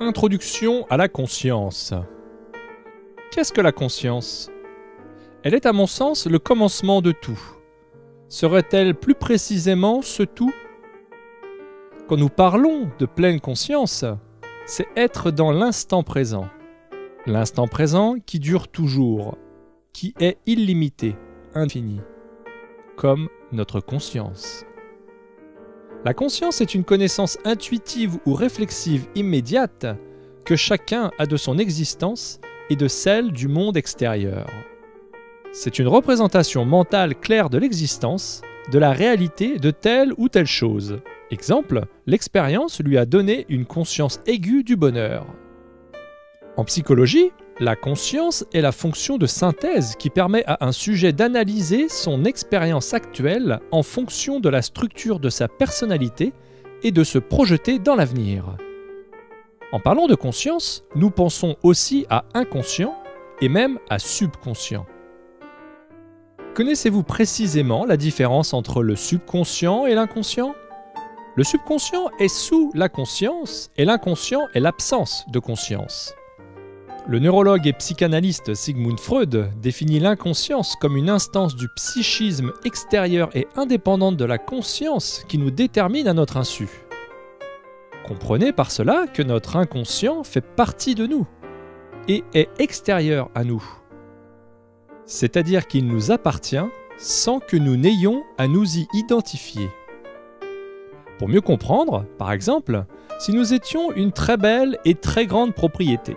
Introduction à la conscience. Qu'est-ce que la conscience Elle est à mon sens le commencement de tout. Serait-elle plus précisément ce tout Quand nous parlons de pleine conscience, c'est être dans l'instant présent. L'instant présent qui dure toujours, qui est illimité, infini, comme notre conscience. La conscience est une connaissance intuitive ou réflexive immédiate que chacun a de son existence et de celle du monde extérieur. C'est une représentation mentale claire de l'existence, de la réalité de telle ou telle chose. Exemple, l'expérience lui a donné une conscience aiguë du bonheur. En psychologie, la conscience est la fonction de synthèse qui permet à un sujet d'analyser son expérience actuelle en fonction de la structure de sa personnalité et de se projeter dans l'avenir. En parlant de conscience, nous pensons aussi à inconscient et même à subconscient. Connaissez-vous précisément la différence entre le subconscient et l'inconscient Le subconscient est sous la conscience et l'inconscient est l'absence de conscience. Le neurologue et psychanalyste Sigmund Freud définit l'inconscience comme une instance du psychisme extérieur et indépendante de la conscience qui nous détermine à notre insu. Comprenez par cela que notre inconscient fait partie de nous et est extérieur à nous. C'est-à-dire qu'il nous appartient sans que nous n'ayons à nous y identifier. Pour mieux comprendre, par exemple, si nous étions une très belle et très grande propriété,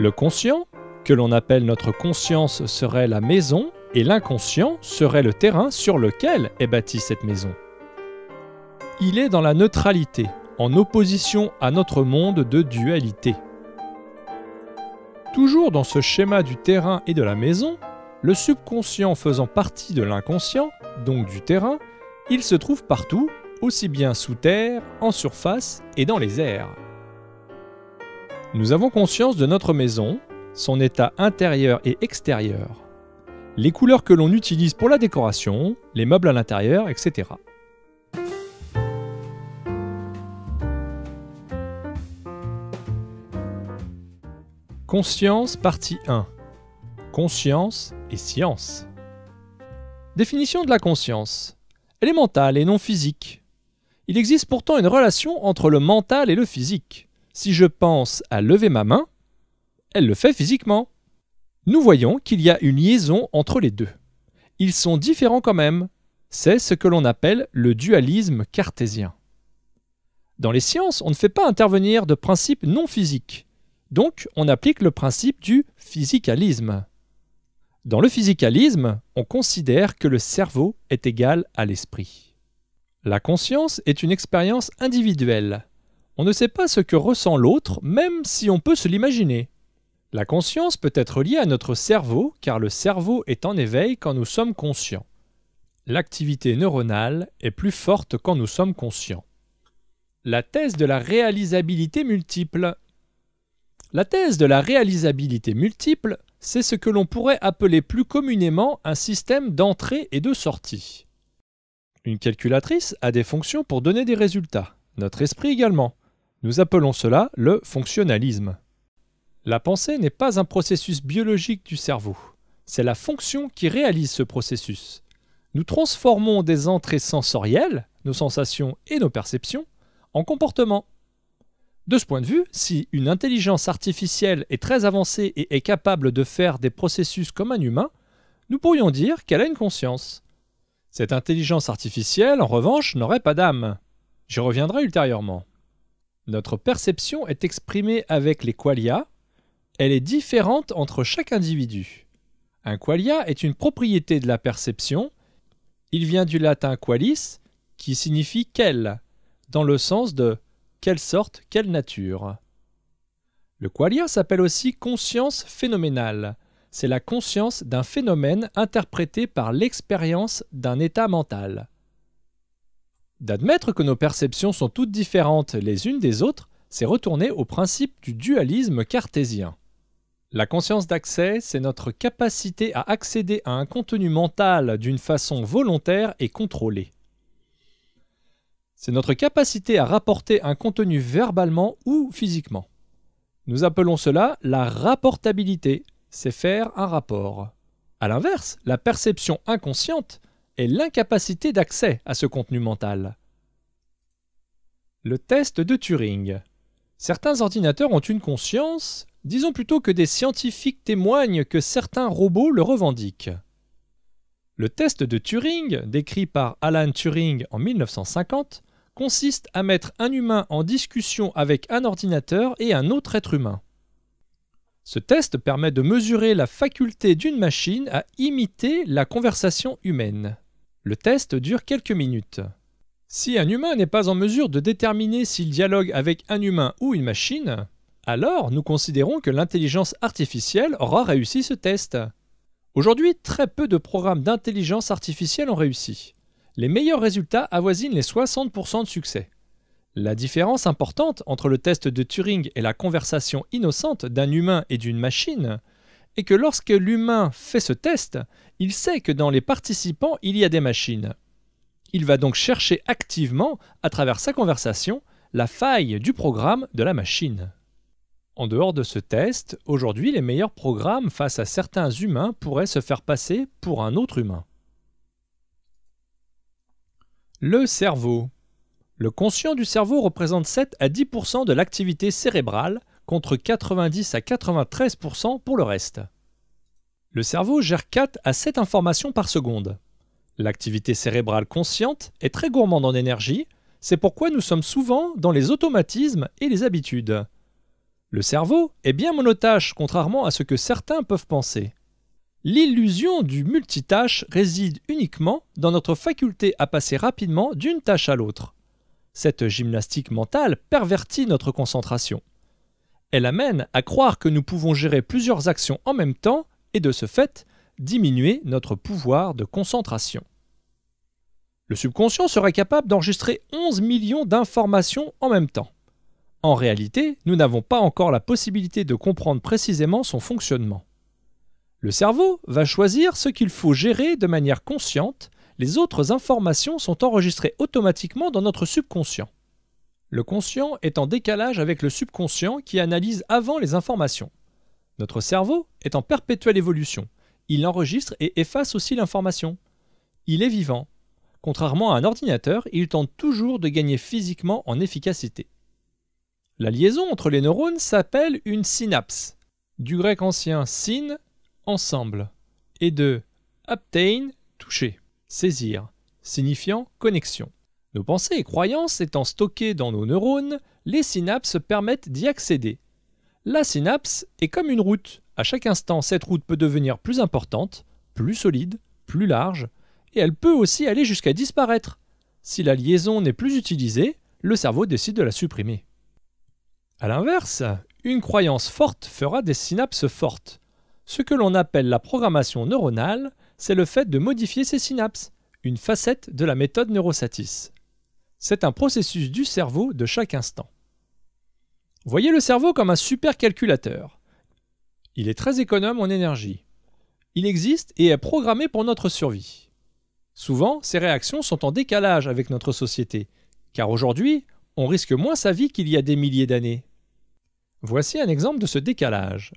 le conscient, que l'on appelle notre conscience, serait la maison, et l'inconscient serait le terrain sur lequel est bâtie cette maison. Il est dans la neutralité, en opposition à notre monde de dualité. Toujours dans ce schéma du terrain et de la maison, le subconscient faisant partie de l'inconscient, donc du terrain, il se trouve partout, aussi bien sous terre, en surface et dans les airs. Nous avons conscience de notre maison, son état intérieur et extérieur, les couleurs que l'on utilise pour la décoration, les meubles à l'intérieur, etc. Conscience partie 1. Conscience et science. Définition de la conscience. Elle est mentale et non physique. Il existe pourtant une relation entre le mental et le physique si je pense à lever ma main, elle le fait physiquement. Nous voyons qu'il y a une liaison entre les deux. Ils sont différents quand même. C'est ce que l'on appelle le dualisme cartésien. Dans les sciences, on ne fait pas intervenir de principes non physiques. Donc, on applique le principe du physicalisme. Dans le physicalisme, on considère que le cerveau est égal à l'esprit. La conscience est une expérience individuelle, on ne sait pas ce que ressent l'autre, même si on peut se l'imaginer. La conscience peut être liée à notre cerveau, car le cerveau est en éveil quand nous sommes conscients. L'activité neuronale est plus forte quand nous sommes conscients. La thèse de la réalisabilité multiple. La thèse de la réalisabilité multiple, c'est ce que l'on pourrait appeler plus communément un système d'entrée et de sortie. Une calculatrice a des fonctions pour donner des résultats, notre esprit également. Nous appelons cela le fonctionnalisme. La pensée n'est pas un processus biologique du cerveau, c'est la fonction qui réalise ce processus. Nous transformons des entrées sensorielles, nos sensations et nos perceptions, en comportements. De ce point de vue, si une intelligence artificielle est très avancée et est capable de faire des processus comme un humain, nous pourrions dire qu'elle a une conscience. Cette intelligence artificielle, en revanche, n'aurait pas d'âme. J'y reviendrai ultérieurement. Notre perception est exprimée avec les qualia. Elle est différente entre chaque individu. Un qualia est une propriété de la perception. Il vient du latin qualis, qui signifie quelle, dans le sens de quelle sorte, quelle nature. Le qualia s'appelle aussi conscience phénoménale. C'est la conscience d'un phénomène interprété par l'expérience d'un état mental. D'admettre que nos perceptions sont toutes différentes les unes des autres, c'est retourner au principe du dualisme cartésien. La conscience d'accès, c'est notre capacité à accéder à un contenu mental d'une façon volontaire et contrôlée. C'est notre capacité à rapporter un contenu verbalement ou physiquement. Nous appelons cela la rapportabilité, c'est faire un rapport. A l'inverse, la perception inconsciente, et l'incapacité d'accès à ce contenu mental. Le test de Turing. Certains ordinateurs ont une conscience, disons plutôt que des scientifiques témoignent que certains robots le revendiquent. Le test de Turing, décrit par Alan Turing en 1950, consiste à mettre un humain en discussion avec un ordinateur et un autre être humain. Ce test permet de mesurer la faculté d'une machine à imiter la conversation humaine. Le test dure quelques minutes. Si un humain n'est pas en mesure de déterminer s'il dialogue avec un humain ou une machine, alors nous considérons que l'intelligence artificielle aura réussi ce test. Aujourd'hui, très peu de programmes d'intelligence artificielle ont réussi. Les meilleurs résultats avoisinent les 60% de succès. La différence importante entre le test de Turing et la conversation innocente d'un humain et d'une machine que lorsque l'humain fait ce test, il sait que dans les participants, il y a des machines. Il va donc chercher activement, à travers sa conversation, la faille du programme de la machine. En dehors de ce test, aujourd'hui les meilleurs programmes face à certains humains pourraient se faire passer pour un autre humain. Le cerveau. Le conscient du cerveau représente 7 à 10 de l'activité cérébrale contre 90 à 93% pour le reste. Le cerveau gère 4 à 7 informations par seconde. L'activité cérébrale consciente est très gourmande en énergie, c'est pourquoi nous sommes souvent dans les automatismes et les habitudes. Le cerveau est bien monotâche, contrairement à ce que certains peuvent penser. L'illusion du multitâche réside uniquement dans notre faculté à passer rapidement d'une tâche à l'autre. Cette gymnastique mentale pervertit notre concentration. Elle amène à croire que nous pouvons gérer plusieurs actions en même temps et de ce fait diminuer notre pouvoir de concentration. Le subconscient serait capable d'enregistrer 11 millions d'informations en même temps. En réalité, nous n'avons pas encore la possibilité de comprendre précisément son fonctionnement. Le cerveau va choisir ce qu'il faut gérer de manière consciente, les autres informations sont enregistrées automatiquement dans notre subconscient. Le conscient est en décalage avec le subconscient qui analyse avant les informations. Notre cerveau est en perpétuelle évolution. Il enregistre et efface aussi l'information. Il est vivant. Contrairement à un ordinateur, il tente toujours de gagner physiquement en efficacité. La liaison entre les neurones s'appelle une synapse, du grec ancien syn, ensemble, et de obtain »« toucher, saisir, signifiant connexion. Nos pensées et croyances étant stockées dans nos neurones, les synapses permettent d'y accéder. La synapse est comme une route. À chaque instant, cette route peut devenir plus importante, plus solide, plus large, et elle peut aussi aller jusqu'à disparaître. Si la liaison n'est plus utilisée, le cerveau décide de la supprimer. A l'inverse, une croyance forte fera des synapses fortes. Ce que l'on appelle la programmation neuronale, c'est le fait de modifier ces synapses, une facette de la méthode neurosatis c'est un processus du cerveau de chaque instant. Voyez le cerveau comme un supercalculateur. Il est très économe en énergie. Il existe et est programmé pour notre survie. Souvent, ces réactions sont en décalage avec notre société, car aujourd'hui, on risque moins sa vie qu'il y a des milliers d'années. Voici un exemple de ce décalage.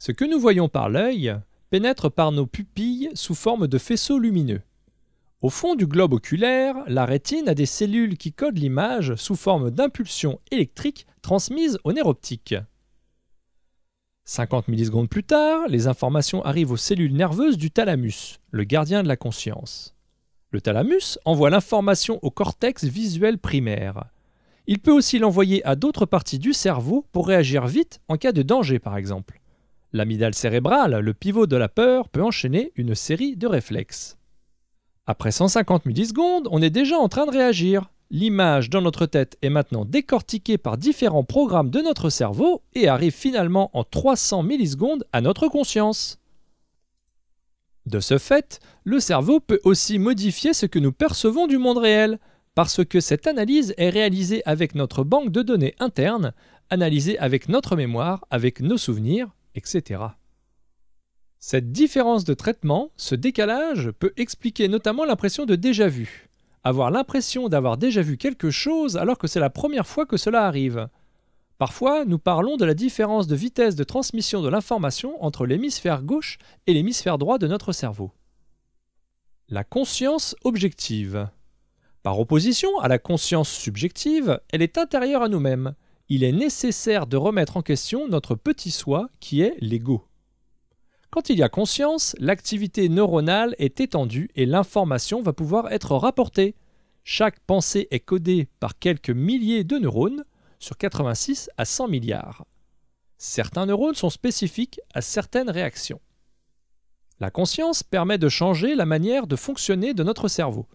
Ce que nous voyons par l'œil pénètre par nos pupilles sous forme de faisceaux lumineux. Au fond du globe oculaire, la rétine a des cellules qui codent l'image sous forme d'impulsions électriques transmises au nerf optique. 50 millisecondes plus tard, les informations arrivent aux cellules nerveuses du thalamus, le gardien de la conscience. Le thalamus envoie l'information au cortex visuel primaire. Il peut aussi l'envoyer à d'autres parties du cerveau pour réagir vite en cas de danger par exemple. L'amidale cérébrale, le pivot de la peur, peut enchaîner une série de réflexes. Après 150 millisecondes, on est déjà en train de réagir. L'image dans notre tête est maintenant décortiquée par différents programmes de notre cerveau et arrive finalement en 300 millisecondes à notre conscience. De ce fait, le cerveau peut aussi modifier ce que nous percevons du monde réel, parce que cette analyse est réalisée avec notre banque de données interne, analysée avec notre mémoire, avec nos souvenirs, etc. Cette différence de traitement, ce décalage, peut expliquer notamment l'impression de déjà vu. Avoir l'impression d'avoir déjà vu quelque chose alors que c'est la première fois que cela arrive. Parfois, nous parlons de la différence de vitesse de transmission de l'information entre l'hémisphère gauche et l'hémisphère droit de notre cerveau. La conscience objective. Par opposition à la conscience subjective, elle est intérieure à nous-mêmes. Il est nécessaire de remettre en question notre petit soi qui est l'ego. Quand il y a conscience, l'activité neuronale est étendue et l'information va pouvoir être rapportée. Chaque pensée est codée par quelques milliers de neurones, sur 86 à 100 milliards. Certains neurones sont spécifiques à certaines réactions. La conscience permet de changer la manière de fonctionner de notre cerveau.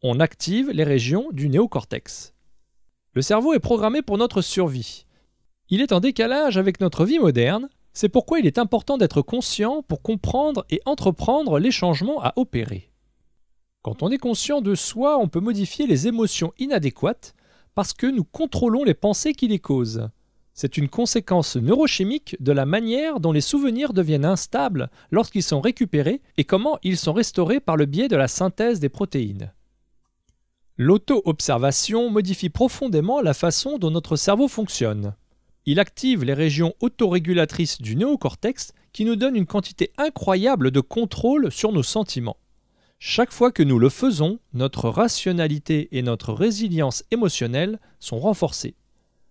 On active les régions du néocortex. Le cerveau est programmé pour notre survie. Il est en décalage avec notre vie moderne c'est pourquoi il est important d'être conscient pour comprendre et entreprendre les changements à opérer. Quand on est conscient de soi, on peut modifier les émotions inadéquates parce que nous contrôlons les pensées qui les causent. C'est une conséquence neurochimique de la manière dont les souvenirs deviennent instables lorsqu'ils sont récupérés et comment ils sont restaurés par le biais de la synthèse des protéines. L'auto-observation modifie profondément la façon dont notre cerveau fonctionne. Il active les régions autorégulatrices du néocortex qui nous donnent une quantité incroyable de contrôle sur nos sentiments. Chaque fois que nous le faisons, notre rationalité et notre résilience émotionnelle sont renforcées.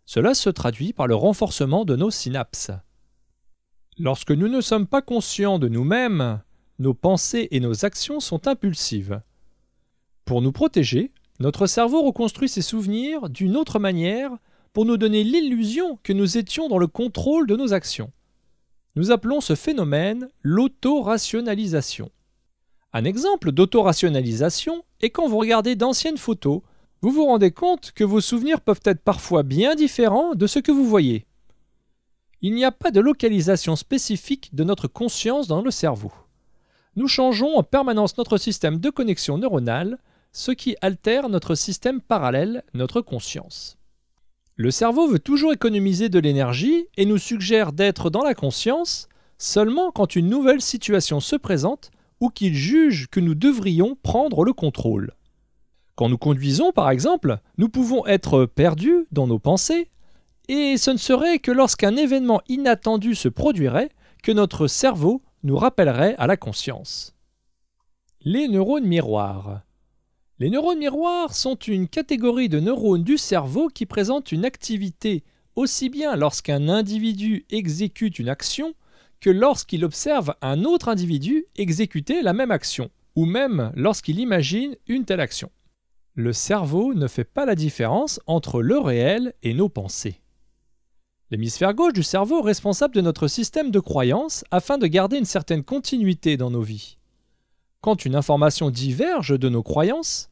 Cela se traduit par le renforcement de nos synapses. Lorsque nous ne sommes pas conscients de nous-mêmes, nos pensées et nos actions sont impulsives. Pour nous protéger, notre cerveau reconstruit ses souvenirs d'une autre manière pour nous donner l'illusion que nous étions dans le contrôle de nos actions. Nous appelons ce phénomène l'autorationalisation. Un exemple d'autorationalisation est quand vous regardez d'anciennes photos, vous vous rendez compte que vos souvenirs peuvent être parfois bien différents de ce que vous voyez. Il n'y a pas de localisation spécifique de notre conscience dans le cerveau. Nous changeons en permanence notre système de connexion neuronale, ce qui altère notre système parallèle, notre conscience. Le cerveau veut toujours économiser de l'énergie et nous suggère d'être dans la conscience seulement quand une nouvelle situation se présente ou qu'il juge que nous devrions prendre le contrôle. Quand nous conduisons, par exemple, nous pouvons être perdus dans nos pensées, et ce ne serait que lorsqu'un événement inattendu se produirait que notre cerveau nous rappellerait à la conscience. Les neurones miroirs. Les neurones miroirs sont une catégorie de neurones du cerveau qui présentent une activité aussi bien lorsqu'un individu exécute une action que lorsqu'il observe un autre individu exécuter la même action, ou même lorsqu'il imagine une telle action. Le cerveau ne fait pas la différence entre le réel et nos pensées. L'hémisphère gauche du cerveau est responsable de notre système de croyances afin de garder une certaine continuité dans nos vies. Quand une information diverge de nos croyances,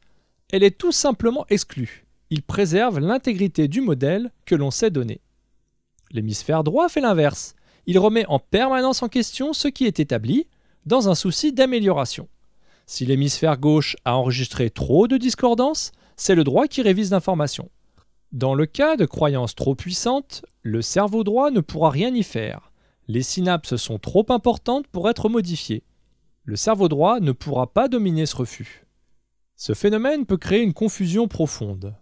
elle est tout simplement exclue. Il préserve l'intégrité du modèle que l'on s'est donné. L'hémisphère droit fait l'inverse. Il remet en permanence en question ce qui est établi, dans un souci d'amélioration. Si l'hémisphère gauche a enregistré trop de discordances, c'est le droit qui révise l'information. Dans le cas de croyances trop puissantes, le cerveau droit ne pourra rien y faire. Les synapses sont trop importantes pour être modifiées. Le cerveau droit ne pourra pas dominer ce refus. Ce phénomène peut créer une confusion profonde.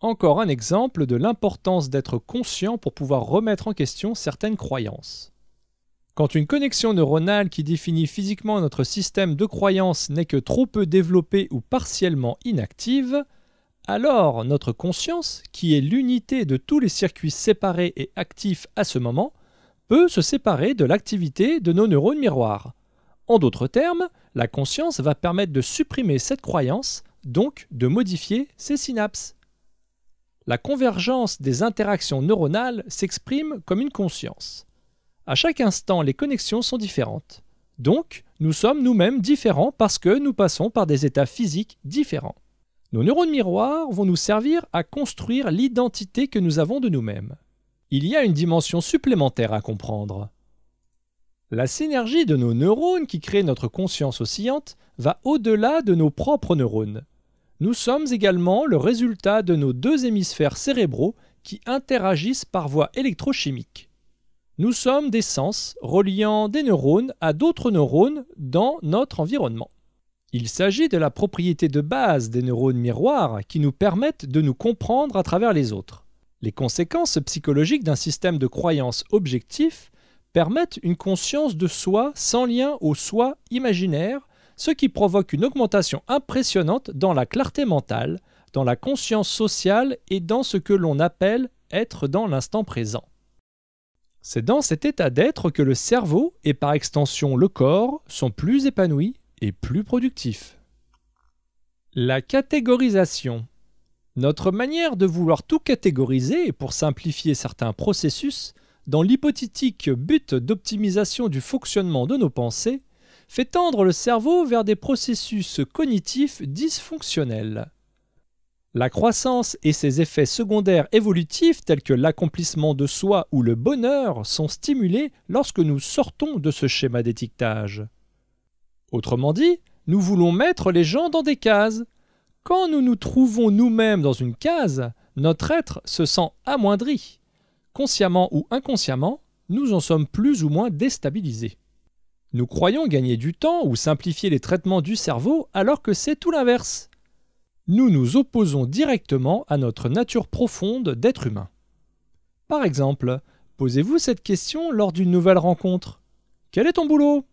Encore un exemple de l'importance d'être conscient pour pouvoir remettre en question certaines croyances. Quand une connexion neuronale qui définit physiquement notre système de croyances n'est que trop peu développée ou partiellement inactive, alors notre conscience, qui est l'unité de tous les circuits séparés et actifs à ce moment, peut se séparer de l'activité de nos neurones miroirs, en d'autres termes, la conscience va permettre de supprimer cette croyance, donc de modifier ses synapses. La convergence des interactions neuronales s'exprime comme une conscience. À chaque instant, les connexions sont différentes. Donc, nous sommes nous-mêmes différents parce que nous passons par des états physiques différents. Nos neurones miroirs vont nous servir à construire l'identité que nous avons de nous-mêmes. Il y a une dimension supplémentaire à comprendre. La synergie de nos neurones qui crée notre conscience oscillante va au-delà de nos propres neurones. Nous sommes également le résultat de nos deux hémisphères cérébraux qui interagissent par voie électrochimique. Nous sommes des sens reliant des neurones à d'autres neurones dans notre environnement. Il s'agit de la propriété de base des neurones miroirs qui nous permettent de nous comprendre à travers les autres. Les conséquences psychologiques d'un système de croyances objectif permettent une conscience de soi sans lien au soi imaginaire, ce qui provoque une augmentation impressionnante dans la clarté mentale, dans la conscience sociale et dans ce que l'on appelle être dans l'instant présent. C'est dans cet état d'être que le cerveau et par extension le corps sont plus épanouis et plus productifs. La catégorisation. Notre manière de vouloir tout catégoriser pour simplifier certains processus dans l'hypothétique but d'optimisation du fonctionnement de nos pensées, fait tendre le cerveau vers des processus cognitifs dysfonctionnels. La croissance et ses effets secondaires évolutifs tels que l'accomplissement de soi ou le bonheur sont stimulés lorsque nous sortons de ce schéma d'étiquetage. Autrement dit, nous voulons mettre les gens dans des cases. Quand nous nous trouvons nous-mêmes dans une case, notre être se sent amoindri consciemment ou inconsciemment, nous en sommes plus ou moins déstabilisés. Nous croyons gagner du temps ou simplifier les traitements du cerveau alors que c'est tout l'inverse. Nous nous opposons directement à notre nature profonde d'être humain. Par exemple, posez-vous cette question lors d'une nouvelle rencontre. Quel est ton boulot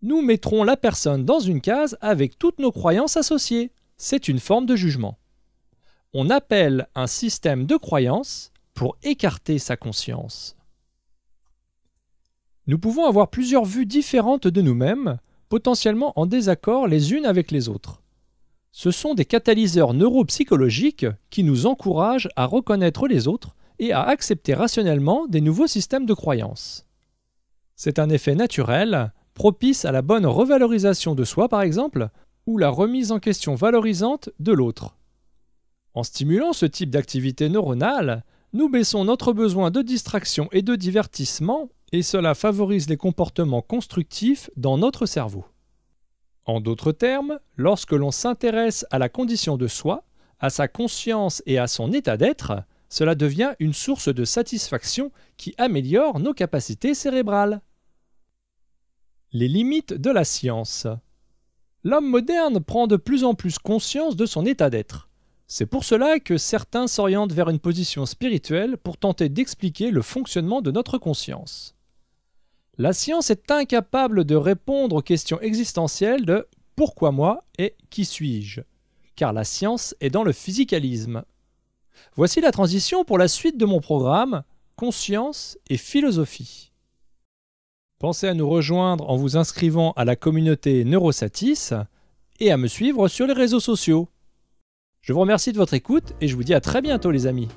Nous mettrons la personne dans une case avec toutes nos croyances associées. C'est une forme de jugement. On appelle un système de croyances pour écarter sa conscience. Nous pouvons avoir plusieurs vues différentes de nous-mêmes, potentiellement en désaccord les unes avec les autres. Ce sont des catalyseurs neuropsychologiques qui nous encouragent à reconnaître les autres et à accepter rationnellement des nouveaux systèmes de croyances. C'est un effet naturel, propice à la bonne revalorisation de soi par exemple, ou la remise en question valorisante de l'autre. En stimulant ce type d'activité neuronale, nous baissons notre besoin de distraction et de divertissement, et cela favorise les comportements constructifs dans notre cerveau. En d'autres termes, lorsque l'on s'intéresse à la condition de soi, à sa conscience et à son état d'être, cela devient une source de satisfaction qui améliore nos capacités cérébrales. Les limites de la science L'homme moderne prend de plus en plus conscience de son état d'être. C'est pour cela que certains s'orientent vers une position spirituelle pour tenter d'expliquer le fonctionnement de notre conscience. La science est incapable de répondre aux questions existentielles de pourquoi moi et qui suis-je Car la science est dans le physicalisme. Voici la transition pour la suite de mon programme Conscience et philosophie. Pensez à nous rejoindre en vous inscrivant à la communauté Neurosatis et à me suivre sur les réseaux sociaux. Je vous remercie de votre écoute et je vous dis à très bientôt les amis.